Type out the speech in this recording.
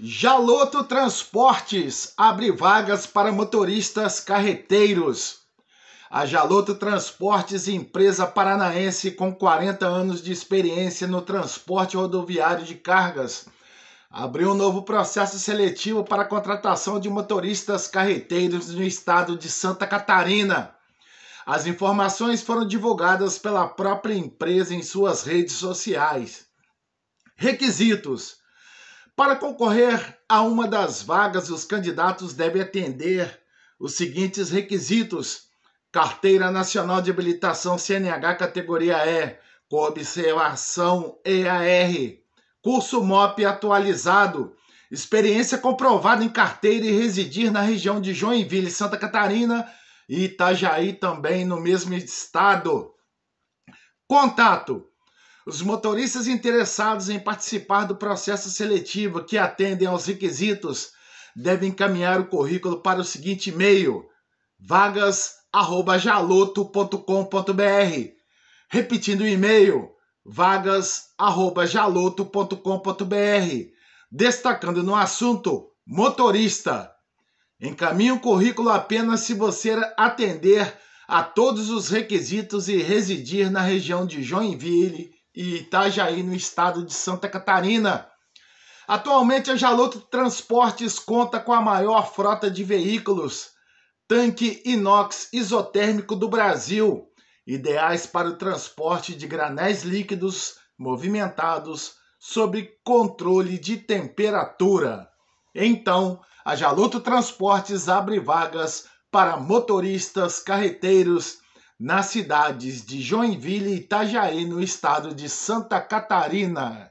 Jaloto Transportes abre vagas para motoristas carreteiros. A Jaloto Transportes, empresa paranaense com 40 anos de experiência no transporte rodoviário de cargas, abriu um novo processo seletivo para a contratação de motoristas carreteiros no estado de Santa Catarina. As informações foram divulgadas pela própria empresa em suas redes sociais. Requisitos: para concorrer a uma das vagas, os candidatos devem atender os seguintes requisitos: Carteira Nacional de Habilitação CNH categoria E, com observação EAR, curso MOP atualizado, experiência comprovada em carteira e residir na região de Joinville, Santa Catarina e Itajaí também no mesmo estado. Contato os motoristas interessados em participar do processo seletivo que atendem aos requisitos devem encaminhar o currículo para o seguinte e-mail: vagas@jaloto.com.br. Repetindo o e-mail: vagas@jaloto.com.br, destacando no assunto motorista. Encaminhe o currículo apenas se você atender a todos os requisitos e residir na região de Joinville e Itajaí, no estado de Santa Catarina. Atualmente, a Jaloto Transportes conta com a maior frota de veículos, tanque inox isotérmico do Brasil, ideais para o transporte de granéis líquidos movimentados sob controle de temperatura. Então, a jaluto Transportes abre vagas para motoristas, carreteiros nas cidades de Joinville e Itajaí, no estado de Santa Catarina.